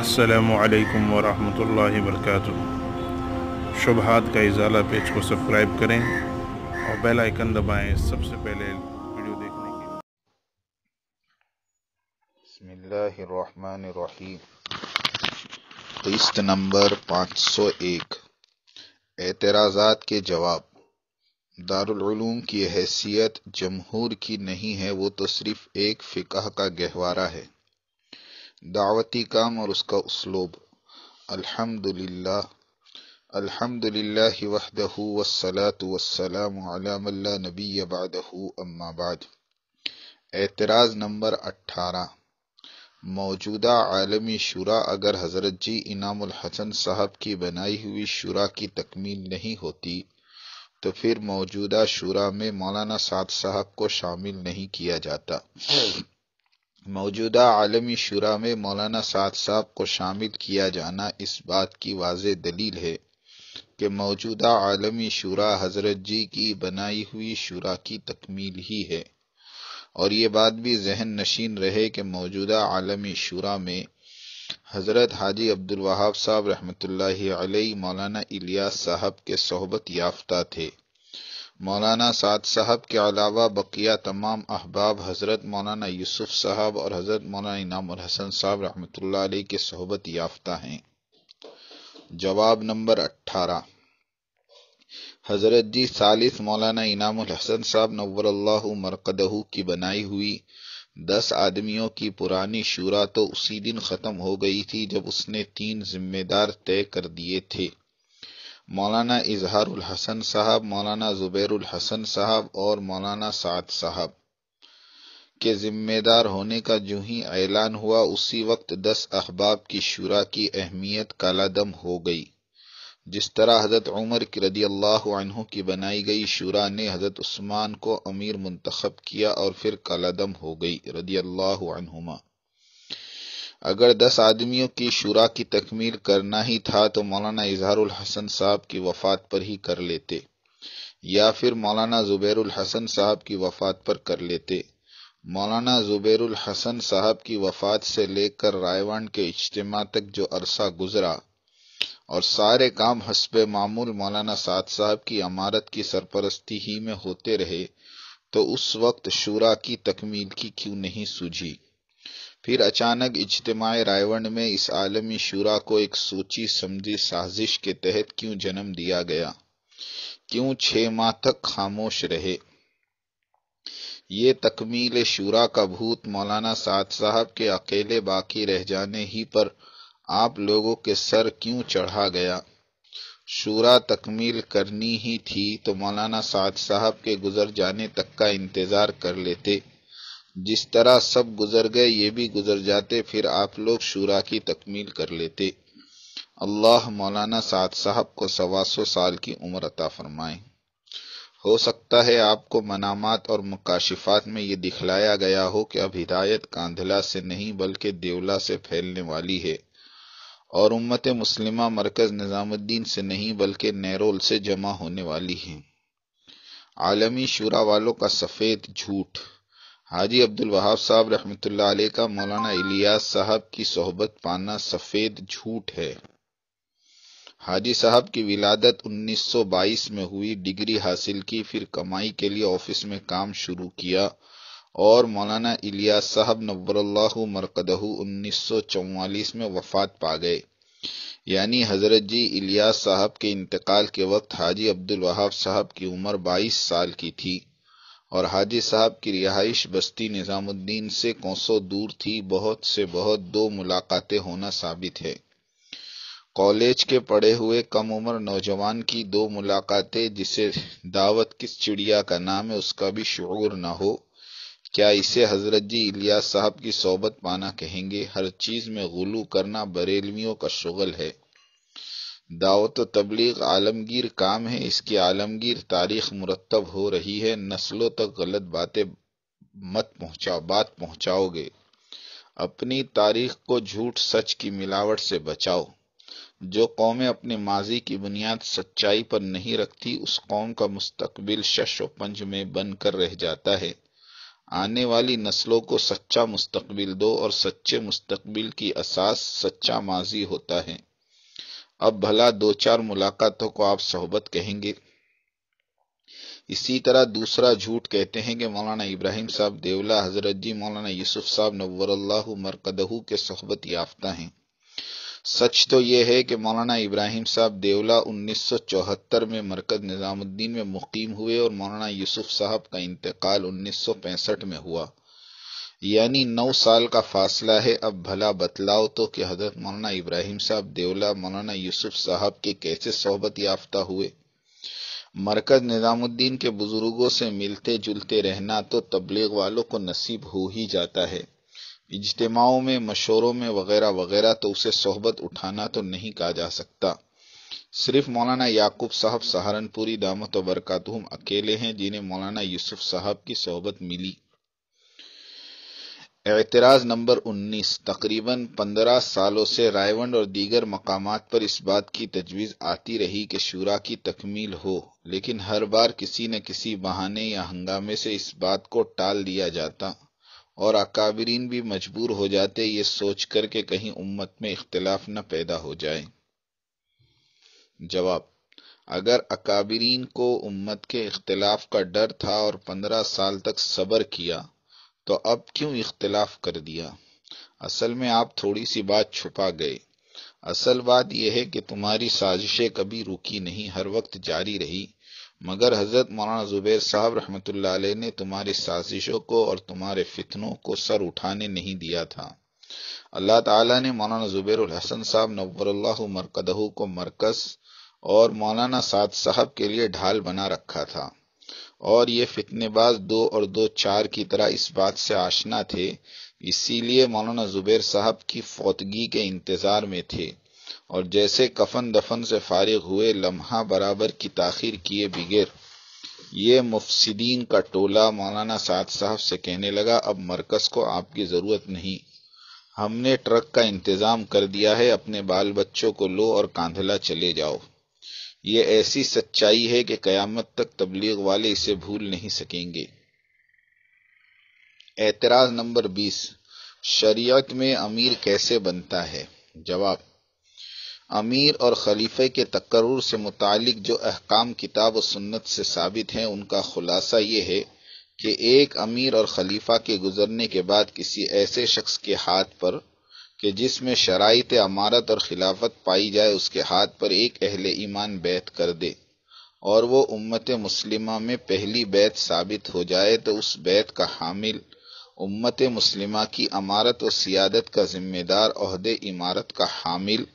असलकम वरहल वर्क शुभहात का इजाला पेज को सब्सक्राइब करें और बेल आइकन दबाएं सबसे पहले वीडियो देखने के लिए किस्त नंबर 501 एतराज़ात के जवाब दारूम की हैसियत जमहूर की नहीं है वो तो सिर्फ एक फ़िका का गहवारा है दावती काम और उसका उसलूब अल्हम्दुलिल्लाह अल्हम्दुलिल्लाह वहदहू वस्सलातु वस्सलामु अला मल्ला नबी बादहू अम्मा बाद एतराज़ नंबर 18 मौजूदा आलमी शुरा अगर हजरत जी इनामुल हसन साहब की बनाई हुई शुरा की तकमील नहीं होती तो फिर मौजूदा शुरा में मौलाना साद साहब को शामिल नहीं किया जाता मौजूदा आलमी शुरा में मौलाना साद साहब को शामिल किया जाना इस बात की वाज दलील है कि मौजूदा आलमी शुरा हजरत जी की बनाई हुई शुरा की तकमील ही है और ये बात भी जहन नशीन रहे कि मौजूदा आलमी शुरा में हजरत हाजी अब्दुल वहाब साहब रहमत मौलाना इलियास साहब के सोहबत याफ्ता थे मौलाना साद साहब के अलावा बकिया तमाम अहबाब हज़रत मौलाना यूसुफ साहब और हज़रत मौलाना इनाम हसन साहब रहमत के सहबत याफ्ता हैं जवाब नंबर अट्ठारह हज़रत जी सालिस मौलाना इनाम हसन साहब नवरल्लाहु मरकदहू की बनाई हुई दस आदमियों की पुरानी शुरा तो उसी दिन ख़त्म हो गई थी जब उसने तीन जिम्मेदार तय कर दिए थे मौलाना इजहार हसन साहब मौलाना जुबैरुल हसन साहब और मौलाना साद साहब के जिम्मेदार होने का जो ही ऐलान हुआ उसी वक्त दस अहबाब की शुरा की अहमियत कालादम हो गई जिस तरह हजरत उमर की रदी अल्लाह की बनाई गई शुरा ने हजरत उस्मान को अमीर मुंतखब किया और फिर कालादम हो गई रदी अल्लाह अगर दस आदमियों की शुरा की तकमील करना ही था तो मौलाना इजहारुल हसन साहब की वफात पर ही कर लेते या फिर मौलाना जुबैरुल हसन साहब की वफात पर कर लेते मौलाना जुबैरुल हसन साहब की वफात से लेकर रायवान के इज्तम तक जो अरसा गुजरा और सारे काम हसब मामूल मौलाना साद साहब की अमारत की सरपरस्ती ही में होते रहे तो उस वक्त शुरा की तकमील की क्यों नहीं सूझी फिर अचानक इजतमाय रायवंड में इस आलमी शुरा को एक सोची समझी साजिश के तहत क्यों जन्म दिया गया क्यों छह माह तक खामोश रहे ये तकमील शुरा का भूत मौलाना साद साहब के अकेले बाकी रह जाने ही पर आप लोगों के सर क्यों चढ़ा गया शूरा तकमील करनी ही थी तो मौलाना साद साहब के गुजर जाने तक का इंतजार कर लेते जिस तरह सब गुजर गए ये भी गुजर जाते फिर आप लोग शूरा की तकमील कर लेते अल्लाह मौलाना साद साहब को सवा सौ साल की उम्र अता फरमाए हो सकता है आपको मनामात और मुकाशिफात में ये दिखलाया गया हो कि अब हिदायत कांधला से नहीं बल्कि देवला से फैलने वाली है और उम्मत मुस्लिमा मरकज़ निज़ामुद्दीन से नहीं बल्कि नैरोल से जमा होने वाली है आलमी शुरा वालों का सफ़ेद झूठ हाजी अब्दुल वहाब साहब रहमत का मौलाना इलियास साहब की सोहबत पाना सफेद झूठ है हाजी साहब की विलादत 1922 में हुई डिग्री हासिल की फिर कमाई के लिए ऑफिस में काम शुरू किया और मौलाना इलियास साहब नब्बरल्लाहु मरकदहू 1944 में वफात पा गए यानी हजरत जी इलियास साहब के इंतकाल के वक्त हाजी अब्दुल वहाब साहब की उम्र 22 साल की थी और हाजी साहब की रिहाइश बस्ती निज़ामुद्दीन से कोसों दूर थी बहुत से बहुत दो मुलाकातें होना साबित है कॉलेज के पढ़े हुए कम उम्र नौजवान की दो मुलाकातें जिसे दावत किस चिड़िया का नाम है उसका भी शुरू न हो क्या इसे हजरत जी इलिया साहब की सोबत पाना कहेंगे हर चीज में गुलू करना बरेलवियों का शुगल है दावत तबलीग आलमगीर काम है इसकी आलमगीर तारीख मुरतब हो रही है नस्लों तक गलत बातें मत पहुंचाओ बात पहुंचाओगे अपनी तारीख को झूठ सच की मिलावट से बचाओ जो कौमें अपने माजी की बुनियाद सच्चाई पर नहीं रखती उस कौम का मुस्तबिल शश व पंज में बनकर रह जाता है आने वाली नस्लों को सच्चा मुस्तबिल दो और सच्चे मुस्तकबिल की असास सच्चा माजी होता है अब भला दो चार मुलाकातों को आप सोहबत कहेंगे इसी तरह दूसरा झूठ कहते हैं कि मौलाना इब्राहिम साहब देवला हजरत जी मौलाना यूसुफ साहब नवर मरकदहू के सोहबत याफ्ता हैं सच तो यह है कि मौलाना इब्राहिम साहब देवला 1974 में मरकज निज़ामुद्दीन में मुकीम हुए और मौलाना यूसुफ साहब का इंतकाल 1965 में हुआ यानी नौ साल का फासला है अब भला बतलाओ तो कि हजरत मौलाना इब्राहिम साहब देवला मौलाना यूसुफ साहब के कैसे सोहबत याफ्ता हुए मरकज निज़ामुद्दीन के बुजुर्गों से मिलते जुलते रहना तो तबलीग वालों को नसीब हो ही जाता है इजतमाओं में मशोरों में वगैरह वगैरह तो उसे सोहबत उठाना तो नहीं कहा जा सकता सिर्फ मौलाना याकूब साहब सहारनपुरी दामत तो वरकातुम अकेले हैं जिन्हें मौलाना यूसुफ साहब की सोहबत मिली एतराज़ नंबर उन्नीस तकरीबन पंद्रह सालों से रायवंड और दीगर मकाम पर इस बात की तजवीज़ आती रही कि शुरा की तकमील हो लेकिन हर बार किसी न किसी बहाने या हंगामे से इस बात को टाल दिया जाता और अकाबरीन भी मजबूर हो जाते ये सोच कर के कहीं उम्मत में इख्तलाफ न पैदा हो जाए जवाब अगर अकाबरीन को उम्मत के इख्तलाफ का डर था और पंद्रह साल तक सब्र किया तो अब क्यों इख्तलाफ कर दिया असल में आप थोड़ी सी बात छुपा गए असल बात यह है कि तुम्हारी साजिशें कभी रुकी नहीं हर वक्त जारी रही मगर हजरत मौलाना जुबैर साहब रहमतुल्लाह अलैह ने तुम्हारी साजिशों को और तुम्हारे फितनों को सर उठाने नहीं दिया था अल्लाह ताला ने मौलाना जुबैर हसन साहब नवरल्लाह मरकदहू को मरकज और मौलाना साद साहब के लिए ढाल बना रखा था और ये फितनेबाज दो और दो चार की तरह इस बात से आशना थे इसीलिए मौलाना जुबैर साहब की फौतगी के इंतज़ार में थे और जैसे कफन दफन से फारिग हुए लम्हा बराबर की ताखिर किए बिगैर ये मुफसदीन का टोला मौलाना साद साहब से कहने लगा अब मरकज़ को आपकी ज़रूरत नहीं हमने ट्रक का इंतज़ाम कर दिया है अपने बाल बच्चों को लो और कांधला चले जाओ ये ऐसी सच्चाई है कि कयामत तक तबलीग वाले इसे भूल नहीं सकेंगे एतराज नंबर बीस शरीयत में अमीर कैसे बनता है जवाब अमीर और खलीफे के तकरूर से मुतालिक जो अहकाम किताब और सुन्नत से साबित हैं उनका खुलासा ये है कि एक अमीर और खलीफा के गुजरने के बाद किसी ऐसे शख्स के हाथ पर कि जिसमें शराइत अमारत और खिलाफत पाई जाए उसके हाथ पर एक अहल ईमान बैत कर दे और वो उम्मत मुस्लिमा में पहली बैत साबित हो जाए तो उस बैत का हामिल उम्मत मुस्लिमा की अमारत और सियादत का जिम्मेदार अहदे इमारत का हामिल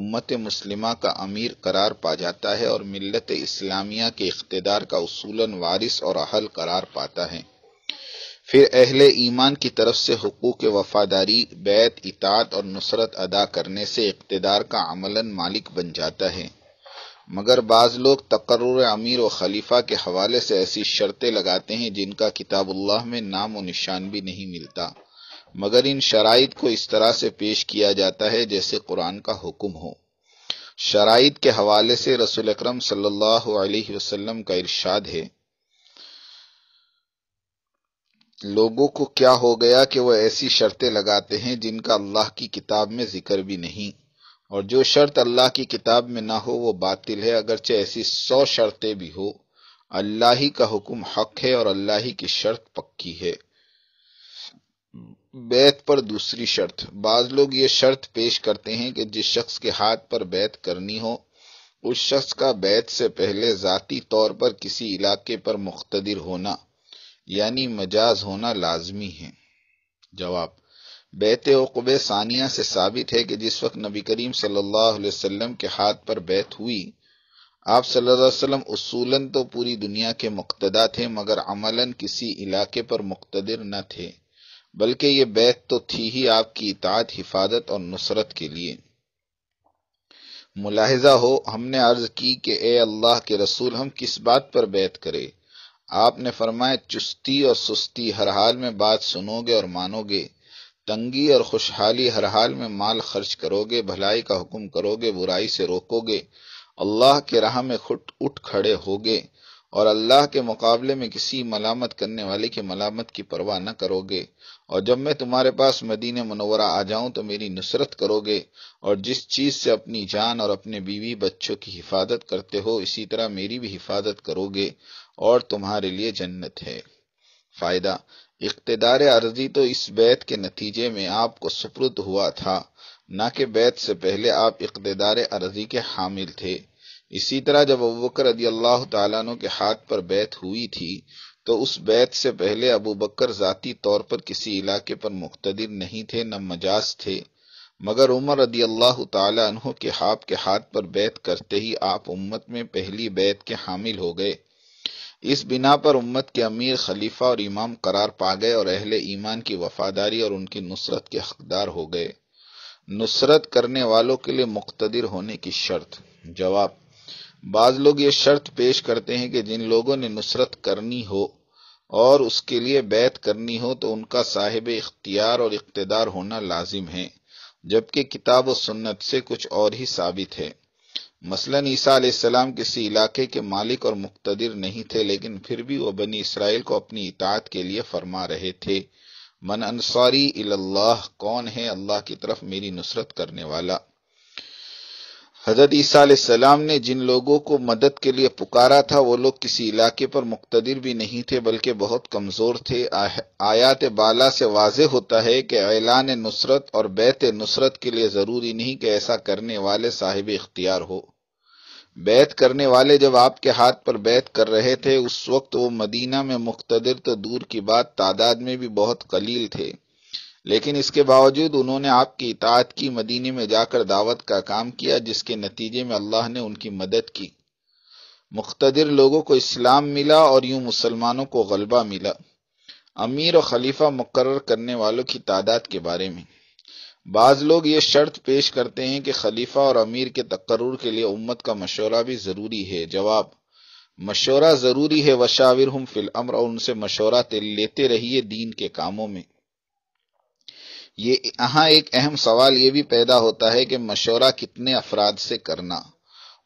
उम्मत मुस्लिमा का अमीर करार पा जाता है और मिलत इस्लामिया के इकतदार का उसूलन वारिस और अहल करार पाता है फिर अहल ईमान की तरफ से हकूक वफादारी बैत इतात और नुसरत अदा करने से इकतदार का अमला मालिक बन जाता है मगर बाज लोग तकर्र अमीर व खलीफा के हवाले से ऐसी शर्तें लगाते हैं जिनका किताबुल्लाह में नाम व निशान भी नहीं मिलता मगर इन शराइत को इस तरह से पेश किया जाता है जैसे कुरान का हुक्म हो शराइत के हवाले से रसूल अक्रम सल्लल्लाहु अलैहि का इर्शाद है लोगों को क्या हो गया कि वह ऐसी शर्तें लगाते हैं जिनका अल्लाह की किताब में जिक्र भी नहीं और जो शर्त अल्लाह की किताब में ना हो वो बातिल है अगरचे ऐसी सौ शर्तें भी हो अल्लाह ही का हुक्म हक है और अल्लाह ही की शर्त पक्की है बैत पर दूसरी शर्त बाज लोग ये शर्त पेश करते हैं कि जिस शख्स के हाथ पर बैत करनी हो उस शख्स का बैत से पहले जाती तौर पर किसी इलाके पर मुख्तदिर होना यानी मजाज होना लाजमी है जवाब बैत उकब सानिया से साबित है कि जिस वक्त नबी करीम सल्लल्लाहु अलैहि वसल्लम के हाथ पर बैत हुई आप सल्लल्लाहु अलैहि वसल्लम उसूलन तो पूरी दुनिया के मुक्तदा थे मगर अमलन किसी इलाके पर मुक्तदर न थे बल्कि ये बैत तो थी ही आपकी इतात हिफाजत और नुसरत के लिए मुलाहजा हो हमने अर्ज की कि ए अल्लाह के रसूल हम किस बात पर बैत करें आपने फरमाया चुस्ती और सुस्ती हर हाल में बात सुनोगे और मानोगे तंगी और खुशहाली हर हाल में माल खर्च करोगे भलाई का हुक्म करोगे बुराई से रोकोगे अल्लाह के राह में खुट उठ खड़े होगे और अल्लाह के मुकाबले में किसी मलामत करने वाले की मलामत की परवाह न करोगे और जब मैं तुम्हारे पास मदीने मनवरा आ जाऊं तो मेरी नुसरत करोगे और जिस चीज से अपनी जान और अपने बीवी बच्चों की हिफाजत करते हो इसी तरह मेरी भी हिफाजत करोगे और तुम्हारे लिए जन्नत है फायदा इकतदार अर्जी तो इस बैत के नतीजे में आपको सुपुर्द हुआ था न कि बैत से पहले आप इकतदार अर्जी के हामिल थे इसी तरह जब अबूबकर रदी अल्लाह तु के हाथ पर बैत हुई थी तो उस बैत से पहले अबू बकर ज़ाती तौर पर किसी इलाके पर मुख्तर नहीं थे न मजाज थे मगर उमर रदी अल्लाह तु के हाप के हाथ पर बैत करते ही आप उम्मत में पहली बैत के हामिल हो गए इस बिना पर उम्मत के अमीर खलीफा और इमाम करार पा गए और अहले ईमान की वफादारी और उनकी नुसरत के हकदार हो गए नुसरत करने वालों के लिए मुख्तर होने की शर्त जवाब बाज लोग ये शर्त पेश करते हैं कि जिन लोगों ने नुसरत करनी हो और उसके लिए बैत करनी हो तो उनका साहिब इख्तियार और इकतदार होना लाजिम है जबकि किताब व सुन्नत से कुछ और ही साबित है मसलन ईसा किसी इलाके के मालिक और मुख्तदिर नहीं थे लेकिन फिर भी वह बनी इसराइल को अपनी इतात के लिए फरमा रहे थे मन अंसारी इल्लाह कौन है अल्लाह की तरफ मेरी नुसरत करने वाला हजरत ईसा सलाम ने जिन लोगों को मदद के लिए पुकारा था वो लोग किसी इलाके पर मुख्तर भी नहीं थे बल्कि बहुत कमज़ोर थे आयात बाला से वाज होता है कि ऐलान नुसरत और बैत नुसरत के लिए ज़रूरी नहीं कि ऐसा करने वाले साहिब इख्तियार हो बैत करने वाले जब आपके हाथ पर बैत कर रहे थे उस वक्त वो मदीना में मुख्तर तो दूर की बात तादाद में भी बहुत कलील थे लेकिन इसके बावजूद उन्होंने आपकी इतात की मदीने में जाकर दावत का काम किया जिसके नतीजे में अल्लाह ने उनकी मदद की मुख्तर लोगों को इस्लाम मिला और यूं मुसलमानों को गलबा मिला अमीर और खलीफा मुकर करने वालों की तादाद के बारे में बाज़ लोग ये शर्त पेश करते हैं कि खलीफा और अमीर के तकर के लिए उम्मत का मशवरा भी ज़रूरी है जवाब मशवरा ज़रूरी है वशाविर हम फिल और उनसे मशवरा लेते रहिए दीन के कामों में ये यहाँ एक अहम सवाल ये भी पैदा होता है कि मशवरा कितने अफराद से करना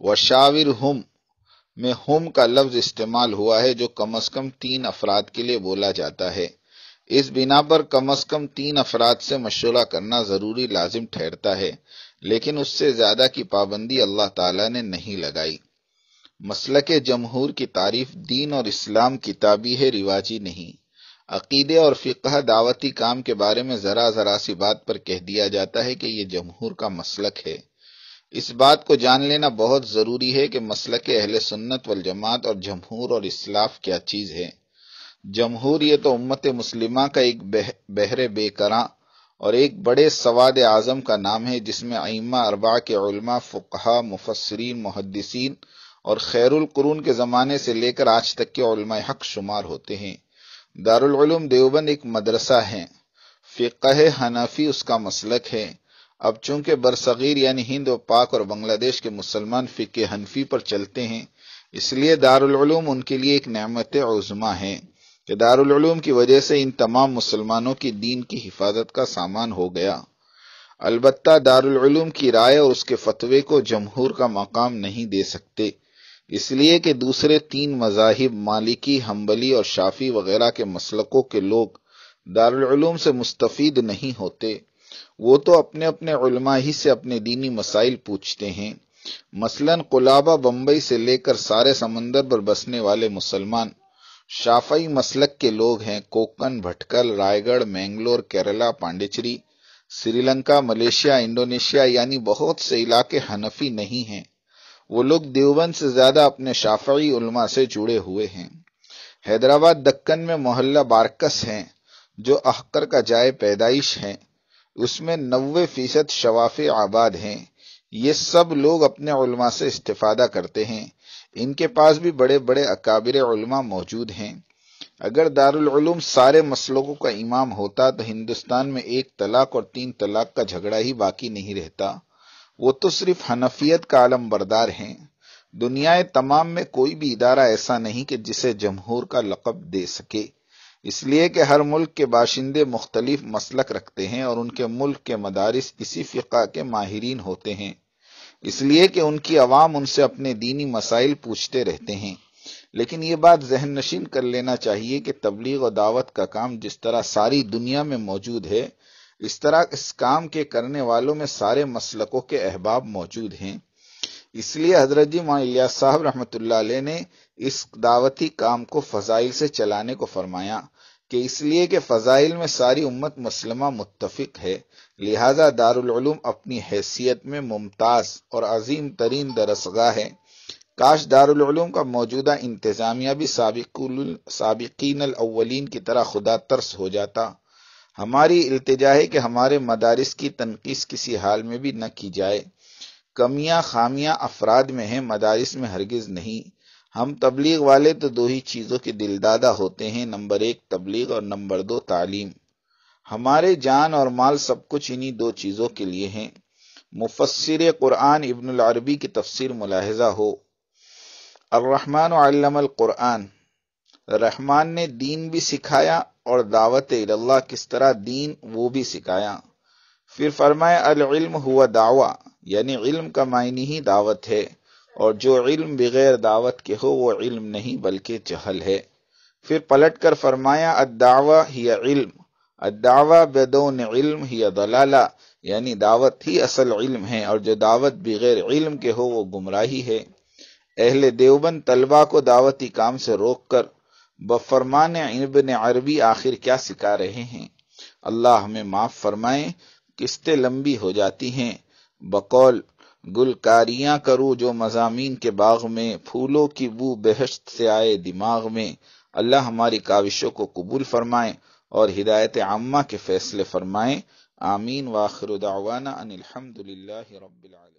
वशाविर हम में हम का लफ्ज इस्तेमाल हुआ है जो कम अज कम तीन अफराद के लिए बोला जाता है इस बिना पर कम अज कम तीन अफराद से मशवरा करना जरूरी लाजिम ठहरता है लेकिन उससे ज्यादा की पाबंदी अल्लाह ताला ने नहीं लगाई मसल के जमहूर की तारीफ दीन और इस्लाम किताबी है रिवाजी नहीं अकीदे और फ़िकह दावती काम के बारे में ज़रा ज़रा सी बात पर कह दिया जाता है कि ये जमहूर का मसलक है इस बात को जान लेना बहुत ज़रूरी है कि मसलक अहल सुन्नत वल जमात और जमहूर और इसलाफ क्या चीज़ है जमहूर ये तो उम्मत मुस्लिमा का एक बहरे बेकरा और एक बड़े सवाद आज़म का नाम है जिसमें अइमा अरबा के उलमा फ़ुकहा मुफसरीन मुहदसिन और खैरुल कुरून के ज़माने से लेकर आज तक के उलमा हक शुमार होते हैं दारुलूम देवबंद एक मदरसा है फ़िकह हनाफी उसका मसलक है अब चूंकि बरसगीर यानी हिंद और पाक और बांग्लादेश के मुसलमान फ़िक हनफी पर चलते हैं इसलिए दारुलूम उनके लिए एक नमत उज़मा है कि दारुलूम की वजह से इन तमाम मुसलमानों की दीन की हिफाजत का सामान हो गया अलबत् दारुलूम की राय और उसके फतवे को जमहूर का मकाम नहीं दे सकते इसलिए कि दूसरे तीन मजाहिब मालिकी हम्बली और शाफी वगैरह के मसलकों के लोग दारूम से मुस्तफ़ नहीं होते वो तो अपने अपने उलमा ही से अपने दीनी मसाइल पूछते हैं मसलन कोलाबा बम्बई से लेकर सारे समंदर पर बसने वाले मुसलमान शाफई मसलक के लोग हैं कोकन भटकल रायगढ़ मैंगलोर केरला पांडिचेरी श्रीलंका मलेशिया इंडोनेशिया यानी बहुत से इलाके हनफी नहीं हैं वो लोग देवबंद से ज्यादा अपने शाफी उलमा से जुड़े हुए हैं हैदराबाद दक्कन में मोहल्ला बारकस हैं जो अहकर का जाय पैदाइश है उसमें नब्बे फीसद शवाफ़ आबाद हैं ये सब लोग अपने उलमा से इस्तीफादा करते हैं इनके पास भी बड़े बड़े अकाबिर उलमा मौजूद हैं अगर दारुलूम सारे मसलों का इमाम होता तो हिंदुस्तान में एक तलाक और तीन तलाक का झगड़ा ही बाकी नहीं रहता वो तो सिर्फ हनफियत का आलम बरदार हैं दुनिया तमाम में कोई भी इदारा ऐसा नहीं कि जिसे जमहूर का लकब दे सके इसलिए कि हर मुल्क के बाशिंदे मुख्तलिफ मसलक रखते हैं और उनके मुल्क के मदारस इसी फ़िका के माहरीन होते हैं इसलिए कि उनकी आवाम उनसे अपने दीनी मसाइल पूछते रहते हैं लेकिन ये बात जहन नशीन कर लेना चाहिए कि तबलीग और दावत का काम जिस तरह सारी दुनिया में मौजूद है इस तरह इस काम के करने वालों में सारे मसलकों के अहबाब मौजूद हैं इसलिए हजरत जी माँ इलियास साहब रहमत ने इस दावती काम को फजाइल से चलाने को फरमाया कि इसलिए कि फजाइल में सारी उम्मत मुसलमा मुतफिक है लिहाजा दारुलूम अपनी हैसियत में मुमताज और अजीम तरीन दरसगा है काश दारूम का मौजूदा इंतजामिया भी साबिकीन की तरह खुदा तर्स हो जाता हमारी इल्तजा है कि हमारे मदारस की तनकीस किसी हाल में भी न की जाए कमियां खामियां अफराद में हैं मदारस में हरगिज नहीं हम तबलीग वाले तो दो ही चीज़ों के दिलदादा होते हैं नंबर एक तबलीग और नंबर दो तालीम हमारे जान और माल सब कुछ इन्हीं दो चीज़ों के लिए हैं मुफसर कुरान इब्न अरबी की तफसीर मुलाहजा हो अर्रहमान क़ुरान रहमान ने दीन भी सिखाया और दावत अल्लाह किस तरह दीन वो भी सिखाया फिर फरमाया अलम हुआ दावा यानी इल्म का मायने ही दावत है और जो इल्म बगैर दावत के हो वो इल्म नहीं बल्कि जहल है फिर पलट कर फरमाया दावा ही इल्म अदावा बेदौन इल्म ही दलाला यानी दावत ही असल इल्म है और जो दावत बगैर इल्म के हो वो गुमराही है अहल देवबंद तलबा को दावती काम से रोक कर बफरमान इबन अरबी आखिर क्या सिखा रहे हैं अल्लाह हमें माफ फरमाए किस्तें लंबी हो जाती हैं बकौल गुलकारियां करूँ जो मजामीन के बाग में फूलों की वो बेहश्त से आए दिमाग में अल्लाह हमारी काविशों को कबूल फरमाए और हिदायत आमा के फैसले फरमाए आमीन वाखिर दावाना अनिलहमदिल्ला रबालम